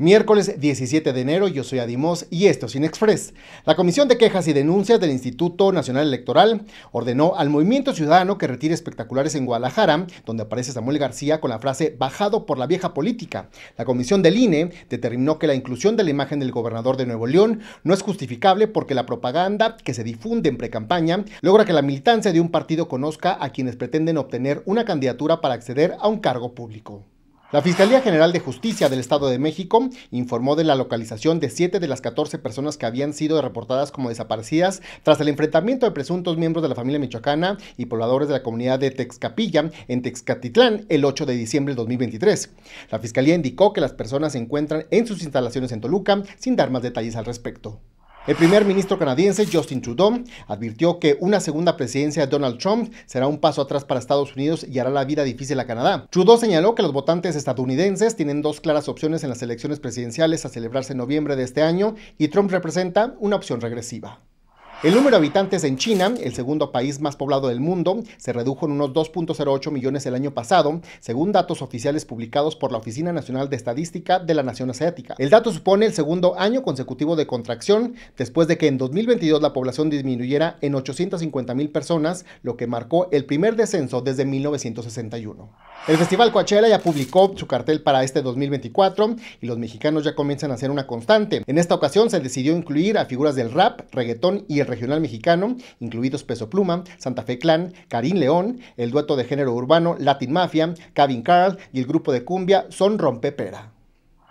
Miércoles 17 de enero, yo soy Adimos y esto es Inexpress. La Comisión de Quejas y Denuncias del Instituto Nacional Electoral ordenó al Movimiento Ciudadano que retire espectaculares en Guadalajara, donde aparece Samuel García con la frase bajado por la vieja política. La Comisión del INE determinó que la inclusión de la imagen del gobernador de Nuevo León no es justificable porque la propaganda que se difunde en precampaña logra que la militancia de un partido conozca a quienes pretenden obtener una candidatura para acceder a un cargo público. La Fiscalía General de Justicia del Estado de México informó de la localización de siete de las 14 personas que habían sido reportadas como desaparecidas tras el enfrentamiento de presuntos miembros de la familia michoacana y pobladores de la comunidad de Texcapilla en Texcatitlán el 8 de diciembre de 2023. La Fiscalía indicó que las personas se encuentran en sus instalaciones en Toluca sin dar más detalles al respecto. El primer ministro canadiense Justin Trudeau advirtió que una segunda presidencia de Donald Trump será un paso atrás para Estados Unidos y hará la vida difícil a Canadá. Trudeau señaló que los votantes estadounidenses tienen dos claras opciones en las elecciones presidenciales a celebrarse en noviembre de este año y Trump representa una opción regresiva. El número de habitantes en China, el segundo país más poblado del mundo, se redujo en unos 2.08 millones el año pasado, según datos oficiales publicados por la Oficina Nacional de Estadística de la Nación Asiática. El dato supone el segundo año consecutivo de contracción, después de que en 2022 la población disminuyera en 850 mil personas, lo que marcó el primer descenso desde 1961. El Festival Coachella ya publicó su cartel para este 2024 y los mexicanos ya comienzan a hacer una constante. En esta ocasión se decidió incluir a figuras del rap, reggaetón y el regional mexicano, incluidos Peso Pluma, Santa Fe Clan, Karim León, el dueto de género urbano Latin Mafia, Kevin Carl y el grupo de cumbia Son Rompepera.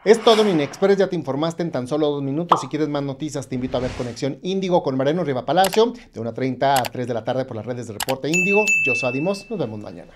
Es todo en Inexpress, ya te informaste en tan solo dos minutos. Si quieres más noticias, te invito a ver Conexión Índigo con Mariano Riva Palacio, de 1.30 a 3 de la tarde por las redes de Reporte Índigo. Yo soy Adimos, nos vemos mañana.